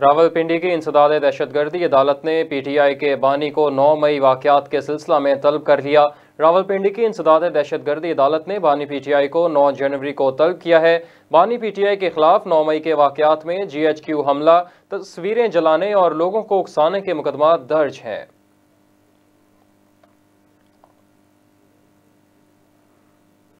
रावलपिंडी की इंसदाद दहशतगर्दी अदालत ने पी टी आई के बानी को नौ मई वाक़ात के सिलसिला में तलब कर लिया रावलपिंडी की इंसदाद दहशतगर्दी अदालत ने बानी पी टी आई को नौ जनवरी को तलब किया है बानी पी टी आई के खिलाफ नौ मई के वाक़ात में जी एच क्यू हमला तस्वीरें जलाने और लोगों को उकसाने के मुकदमा दर्ज हैं